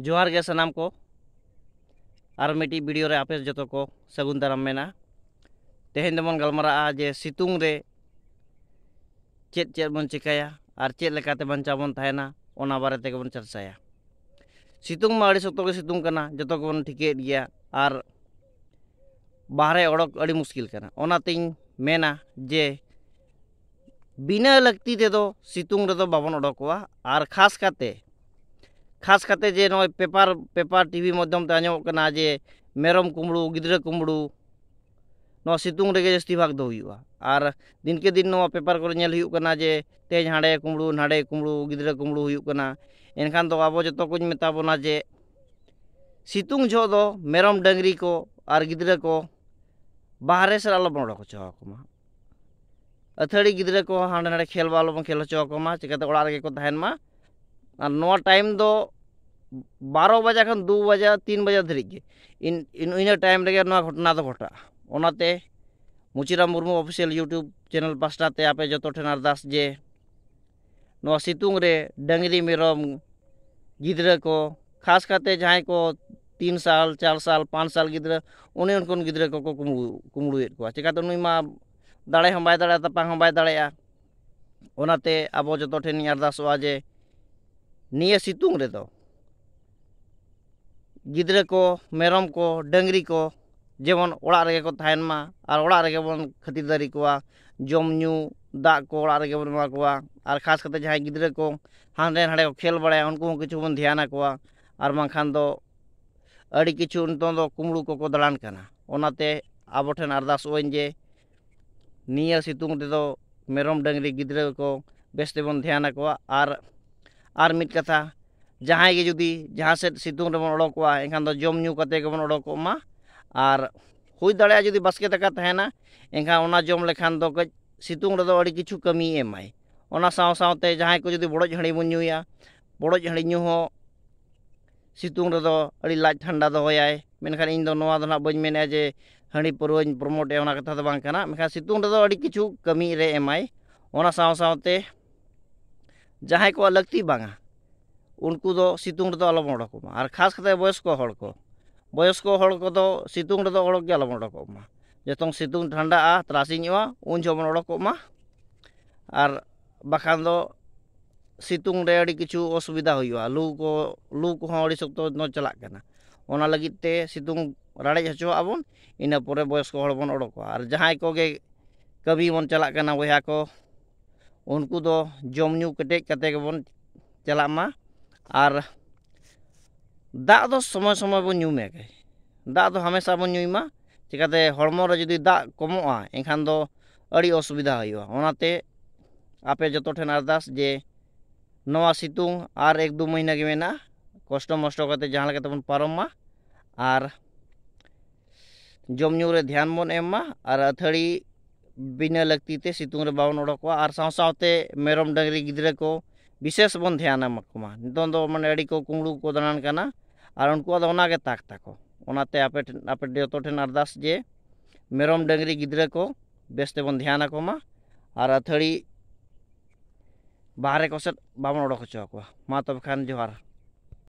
जोहार गे सनाम को और मिट्टी वीडियो रे आपे जो को सगुन दाराम तेहन दबन गलमारा जे सितुंग रे चेत चेत बन चिकाया और चेत लेकाते बंचा बन थाएना ओना बारे ते बन चर्चाया सितुंग मा अड़ी सक्तो के सितुंग करना जो को बन ठीके दिया और बाहरे ओडक अड़ी मुश्किल करना ओना तीन मेना जे बिना लगती थे तो सितुंग रे तो बाबन ओडकवा और खास काते खास करते जे नॉय पेपर पेपर टीवी माध्यम ते आजम करना जे मेरम कुमड़ू गिदरे कुमड़ू ᱱᱚᱣᱟ ᱥᱤᱛᱩᱝ ᱨᱮᱜᱮ ᱡᱟᱹᱥᱛᱤ ᱵᱷᱟᱜᱽ ᱫᱚ ᱦᱩᱭᱩᱜᱼᱟ ᱟᱨ ᱫᱤᱱᱠᱮ ᱫᱤᱱ ᱱᱚᱣᱟ ᱯᱮᱯᱟᱨ ᱠᱚᱨᱮ ᱧᱮᱞ ᱦᱩᱭᱩᱜ ᱠᱟᱱᱟ ᱡᱮ ᱛᱮᱦᱮᱧ ᱦᱟᱸᱰᱮ ᱠᱩᱢᱲᱩ ᱱᱟᱰᱮ ᱠᱩᱢᱲᱩ ᱜᱤᱫᱽᱨᱟᱹ ᱠᱩᱢᱲᱩ ᱦᱩᱭᱩᱜ ᱠᱟᱱᱟ ᱮᱱᱠᱷᱟᱱ ᱫᱚ ᱟᱵᱚ ᱡᱚᱛᱚ ᱠᱚᱧ ᱢᱮᱛᱟ ᱵᱚᱱᱟ ᱡᱮ ᱥᱤᱛᱩᱝ ᱡᱚᱦᱚᱜ ᱫᱚ ᱢᱮᱨᱚᱢ ᱰᱟᱹᱝᱨᱤ ᱠᱚ ᱟᱨ ᱜᱤᱫᱽᱨᱟᱹ ᱠᱚ ᱵᱟᱦᱨᱮ ᱥᱮᱫ ᱟᱞᱚᱵᱚᱱ ᱚᱰᱚᱠ ᱦᱚᱪᱚ ᱟᱠᱚ ᱢᱟ ᱟᱹᱛᱷᱟᱹᱲᱤ ᱜᱤᱫᱽᱨᱟᱹ ᱠᱚ ᱦᱟᱸᱰᱮ ᱱᱟᱰᱮ ᱠᱷᱮᱞ ᱵᱟ ᱟᱞᱚᱵᱚᱱ ᱠᱷᱮᱞ ᱦᱚᱪᱚ ᱟᱠᱚ ᱢᱟ ᱪᱤᱠᱟᱹᱛᱮ ᱚᱲᱟᱜ ᱨᱮᱜᱮ ᱠᱚ ᱛᱟᱦᱮᱱ ᱢᱟ ᱟᱨ ᱱᱚᱣᱟ ᱴᱟᱭᱤᱢ ᱫᱚ ᱵᱟᱨᱚ ᱵᱟᱡᱟ ᱠᱷᱚᱱ ᱫᱩ ᱵᱟᱡᱟ ᱛᱤᱱ ᱵᱟᱡᱟ ᱫᱷᱟᱹᱨᱤᱡ ᱜᱮ ᱤᱱ ᱤᱱᱟᱹ ᱴᱟᱭᱤᱢ ᱨᱮᱜᱮ ᱱᱚᱣᱟ ᱜᱷᱚᱴᱚᱱᱟ ᱫᱚ ᱜᱷᱚᱴᱟᱜᱼᱟ ᱚᱱᱟᱛᱮ Muchiram Murmu official YouTube channel ᱯᱟᱥᱴᱟᱛᱮ ᱟᱯᱮ ᱡᱚᱛᱚ ᱴᱷᱮᱱ ᱟᱨᱫᱟᱥ ᱡᱮ ᱱᱚᱣᱟ ᱥᱤᱛᱩᱝ ᱨᱮ ᱰᱟᱹᱝᱨᱤ ᱢᱮᱨᱚᱢ ᱜᱤᱫᱽᱨᱟᱹ ᱠᱚ ᱠᱷᱟᱥ ᱠᱟᱛᱮ ᱡᱟᱦᱟᱸᱭ ᱠᱚ तीन साल चार साल पाँच साल गिद्रा उन्हें उनकन गिद्रा को कुमड़ुएद को चिकाते उन्हीं मा दाड़े हम बाय दाड़े तपा हम बाय दाड़े आ ओनाते अब जो ठेन अरदासवा जे ᱱᱤᱭᱟᱹ ᱥᱤᱛᱩᱝ ᱨᱮᱫᱚ ᱜᱤᱫᱽᱨᱟᱹ ᱠᱚ ᱢᱮᱨᱚᱢ ᱠᱚ ᱰᱟᱹᱝᱨᱤ ᱠᱚ ᱡᱮᱢᱚᱱ ᱚᱲᱟᱜ ᱨᱮᱜᱮ ᱠᱚ ᱛᱟᱦᱮᱱ ᱢᱟ ᱟᱨ ᱚᱲᱟᱜ ᱨᱮᱜᱮ ᱵᱚᱱ ᱠᱷᱟᱹᱛᱤᱨᱫᱟᱹᱨᱤ ᱠᱚᱣᱟ ᱡᱚᱢ ᱧᱩ ᱫᱟᱜ ᱠᱚ ᱚᱲᱟᱜ ᱨᱮᱜᱮ ᱵᱚᱱ ᱮᱢᱟ ᱠᱚᱣᱟ ᱟᱨ ᱠᱷᱟᱥ ᱠᱟᱛᱮ ᱡᱟᱦᱟᱸᱭ ᱜᱤᱫᱽᱨᱟᱹ ᱠᱚ ᱦᱟᱸᱰᱮ ᱱᱟᱰᱮ ᱠᱚ ᱠᱷᱮᱞ ᱵᱟᱲᱟᱭᱟ ᱩᱱᱠᱩ ᱦᱚᱸ ᱠᱤᱪᱷᱩ ᱵᱚᱱ ᱫᱷᱮᱭᱟᱱ ᱟᱠᱚᱣᱟ ᱟᱨ ᱵᱟᱝᱠᱷᱟᱱ ᱫᱚ ᱟᱹᱰᱤ ᱠᱤᱪᱷᱩ ᱱᱤᱛᱚᱝ ᱫᱚ ᱠᱩᱢᱲᱩ ᱠᱚᱠᱚ ᱫᱟᱬᱟᱱ ᱠᱟᱱᱟ ᱚᱱᱟᱛᱮ ᱟᱵᱚ ᱴᱷᱮᱱ ᱟᱨᱫᱟᱥᱚᱜ ᱟᱹᱧ ᱡᱮ ᱱᱤᱭᱟᱹ ᱥᱤᱛᱩᱝ ᱨᱮᱫᱚ ᱢᱮᱨᱚᱢ ᱰᱟᱹᱝᱨᱤ ᱜᱤᱫᱽᱨᱟᱹ ᱠᱚ ᱵᱮᱥ ᱛᱮᱵᱚᱱ ᱫᱷᱮᱭᱟᱱ ᱟᱠᱚᱣᱟ ᱟᱨ ᱟᱨ ᱢᱤᱫ ᱠᱟᱛᱷᱟ ᱡᱟᱦᱟᱸᱭ ᱜᱮ ᱡᱩᱫᱤ ᱡᱟᱦᱟᱸ ᱥᱮᱫ ᱥᱤᱛᱩᱝ ᱨᱮᱵᱚᱱ ᱚᱰᱚᱠᱚᱜᱼᱟ ᱮᱱᱠᱷᱟᱱ ᱫᱚ ᱡᱚᱢ ᱧᱩ ᱠᱟᱛᱮ ᱜᱮᱵᱚᱱ ᱚᱰᱚᱠᱚᱜ ᱢᱟ ᱟᱨ ᱦᱩᱭ ᱫᱟᱲᱮᱭᱟᱜᱼᱟ ᱡᱩᱫᱤ ᱵᱟᱥᱠᱮ ᱫᱟᱠᱟ ᱛᱟᱦᱮᱱᱟ ᱮᱱᱠᱷᱟᱱ ᱚᱱᱟ ᱡᱚᱢ ᱞᱮᱠᱷᱟᱱ ᱫᱚ ᱠᱟᱹᱡ ᱥᱤᱛᱩᱝ ᱨᱮᱫᱚ ᱟᱹᱰᱤ ᱠᱤᱪᱷᱩ ᱠᱟᱹᱢᱤ ᱮᱢᱟᱭ ᱚᱱᱟ ᱥᱟᱶ ᱥᱟᱶᱛᱮ ᱡᱟᱦᱟᱸᱭ ᱠᱚ ᱡᱩᱫᱤ ᱵᱚᱲᱚᱡ ᱦᱟᱺᱰᱤ ᱵᱚᱱ ᱧᱩᱭᱟ ᱵᱚᱲᱚᱡ ᱦᱟᱺᱰᱤ ᱧᱩ ᱦᱚᱸ ᱥᱤᱛᱩᱝ ᱨᱮᱫᱚ ᱟᱹᱰᱤ ᱞᱟᱡ ᱴᱷᱟᱱᱰᱟ ᱫᱚᱦᱚᱭᱟᱭ ᱢᱮᱱᱠᱷᱟᱱ ᱤᱧ ᱫᱚ ᱱᱚᱣᱟ ᱫᱚ ᱱᱟᱜ ᱵᱟᱹᱧ ᱢᱮᱱᱮᱫᱼᱟ ᱡᱮ ᱦᱟᱺᱰᱤ ᱯᱟᱹᱨᱣᱟᱹᱧ ᱯᱨᱚᱢᱳᱴᱮᱜᱼᱟ ᱚᱱᱟ ᱠᱟᱛᱷᱟ ᱫᱚ ᱵᱟᱝ ᱠᱟᱱᱟ ᱢᱮᱱᱠᱷᱟᱱ ᱥᱤᱛᱩᱝ ᱨᱮᱫᱚ ᱟᱹᱰᱤ ᱠᱤᱪᱷᱩ ᱠᱟᱹᱢᱤ ᱨᱮ ᱮᱢᱟᱭ ᱚᱱᱟ ᱥᱟᱶ ᱥᱟᱶᱛᱮ ᱡᱟᱦᱟᱸᱭ ᱠᱚᱣᱟᱜ ᱞᱟᱹᱠᱛᱤ ᱵᱟᱝᱟ ᱩᱱᱠᱩ ᱫᱚ ᱥᱤᱛᱩᱝ ᱨᱮᱫᱚ ᱟᱞᱚᱵᱚᱱ ᱚᱰᱚᱠᱚᱜ ᱢᱟ ᱟᱨ ᱠᱷᱟᱥ ᱠᱟᱛᱮ ᱵᱚᱭᱚᱥᱠᱚ ᱦᱚᱲ ᱠᱚ ᱵᱚᱭᱚᱥᱠᱚ ᱦᱚᱲ ᱠᱚᱫᱚ ᱥᱤᱛᱩᱝ ᱨᱮᱫᱚ ᱚᱰᱚᱠ ᱜᱮ ᱟᱞᱚᱵᱚᱱ ᱚᱰᱚᱠᱚᱜ ᱢᱟ ᱡᱚᱛᱚ ᱥᱤᱛᱩᱝ ᱴᱷᱟᱱᱰᱟᱜᱼᱟ ᱛᱟᱨᱟᱥᱤᱧᱚᱜᱼᱟ ᱩᱱ ᱡᱚᱦᱚᱜ ᱵᱚᱱ ᱚᱰᱚᱠᱚᱜ ᱢᱟ ᱟᱨ ᱵᱟᱠᱷᱟᱱ ᱫᱚ ᱥᱤᱛᱩᱝ ᱨᱮ ᱟᱹᱰᱤ ᱠᱤᱪᱷᱩ ᱚᱥᱩᱵᱤᱫᱷᱟ ᱦᱩᱭᱩᱜᱼᱟ ᱞᱩ ᱠᱚ ᱞᱩ ᱠᱚᱦᱚᱸ ᱟᱹᱰᱤ ᱥᱚᱠᱛᱚ ᱪᱟᱞᱟᱜ ᱠᱟᱱᱟ ᱚᱱᱟ ᱞᱟᱹᱜᱤᱫ ᱛᱮ ᱥᱤᱛᱩᱝ ᱨᱟᱲᱮᱡ ᱦᱚᱪᱚᱣᱟᱜ ᱵᱚᱱ ᱤᱱᱟᱹ ᱯᱚᱨᱮ ᱵᱚᱭᱚᱥᱠᱚ ᱦᱚᱲ ᱵᱚᱱ ᱚᱰᱚᱠᱚᱜᱼᱟ ᱟᱨ ᱡᱟᱦᱟᱸᱭ ᱠᱚᱜᱮ ᱠᱟᱹᱢᱤ ᱵᱚᱱ ᱪᱟᱞᱟᱜ ᱠᱟᱱᱟ ᱵᱚᱭᱦᱟ ᱠᱚ ᱩᱱᱠᱩ ᱫᱚ ᱡᱚᱢ ᱧᱩ ᱠᱮᱴᱮᱡ ᱠᱟᱛᱮ ᱜᱮᱵᱚᱱ ᱪᱟᱞᱟᱜ ᱢᱟ ᱟᱨ ᱫᱟᱜ ᱫᱚ ᱥᱚᱢᱚᱭ ᱥᱚᱢᱚᱭ ᱵᱚᱱ ᱧᱩᱢᱮ ᱫᱟᱜ ᱫᱚ ᱦᱟᱢᱮᱥᱟ ᱵᱚᱱ ᱧᱩᱭ ᱢᱟ ᱪᱤᱠᱟᱹᱛᱮ ᱦᱚᱲᱢᱚ ᱨᱮ ᱡᱩᱫᱤ ᱫᱟᱜ ᱠᱚᱢᱚᱜᱼᱟ ᱮᱱᱠᱷᱟᱱ ᱫᱚ ᱟᱹᱰᱤ ᱚᱥᱩᱵᱤᱫᱷᱟ ᱦᱩᱭᱩᱜᱼᱟ ᱚᱱᱟᱛᱮ ᱟᱯᱮ ᱡᱚᱛᱚ ᱴᱷᱮᱱ ᱟᱨᱫᱟᱥ ᱡᱮ ᱱᱚᱣᱟ ᱥᱤᱛᱩᱝ ᱟᱨ ᱮᱠ ᱫᱩ ᱢᱟᱹᱦᱱᱟᱹ ᱜᱮ ᱢᱮᱱᱟᱜᱼᱟ ᱠᱚᱥᱴᱚ ᱢᱚᱥᱴᱚ ᱠᱟᱛᱮ ᱡᱟᱦᱟᱸ ᱞᱮᱠᱟᱛᱮ ᱵᱚᱱ ᱯᱟᱨᱚᱢ ᱢᱟ ᱟᱨ ᱡᱚᱢ ᱧᱩ ᱨᱮ ᱫᱷᱮᱭᱟᱱ ᱵᱚᱱ ᱮᱢ ᱢᱟ ᱟᱨ ᱟᱹᱛᱷᱟᱹᱲᱤ ᱵᱤᱱᱟᱹ ᱞᱟᱹᱠᱛᱤ ᱛᱮ ᱥᱤᱛᱩᱝ ᱨᱮ ᱵᱟᱵᱚᱱ ᱚᱰᱚᱠᱚᱜᱼᱟ ᱟᱨ ᱥᱟᱶ ᱥᱟᱶᱛᱮ ᱢᱮᱨᱚᱢ ᱰᱟᱹᱝᱨᱤ ᱜᱤᱫᱽᱨᱟᱹ ᱠᱚ ᱵᱤᱥᱮᱥ ᱵᱚᱱ ᱫᱷᱮᱭᱟᱱ ᱮᱢᱟ ᱠᱚᱢᱟ ᱱᱤᱛᱚᱝ ᱫᱚ ᱢᱟᱱᱮ ᱟᱹᱰᱤ ᱠᱚ ᱠᱩᱢᱲᱩ ᱠᱚ ᱫᱟᱬᱟᱱ ᱠᱟᱱᱟ ᱟᱨ ᱩᱱᱠᱩᱣᱟᱜ ᱫᱚ ᱚᱱᱟᱜᱮ ᱛᱟᱠ ᱛᱟᱠᱚ ᱚᱱᱟᱛᱮ ᱟᱯᱮ ᱴᱷᱮᱱ ᱟᱯᱮ ᱡᱚᱛᱚ ᱴᱷᱮᱱ ᱟᱨᱫᱟᱥ ᱡᱮ ᱢᱮᱨᱚᱢ ᱰᱟᱹᱝᱨᱤ ᱜᱤᱫᱽᱨᱟᱹ ᱠᱚ ᱵᱮᱥ ᱛᱮᱵᱚᱱ ᱫᱷᱮᱭᱟᱱ ᱟᱠᱚᱢᱟ ᱟᱨ ᱟᱹᱛᱷᱟᱹᱲᱤ ᱵᱟᱦᱨᱮ ᱠᱚᱥᱮᱫ ᱵᱟᱵᱚᱱ ᱚᱰᱚᱠ ᱦᱚᱪᱚ ᱟᱠᱚᱣᱟ ᱢᱟ ᱛᱚᱵᱮ ᱠᱷᱟᱱ ᱡᱚᱦᱟᱨ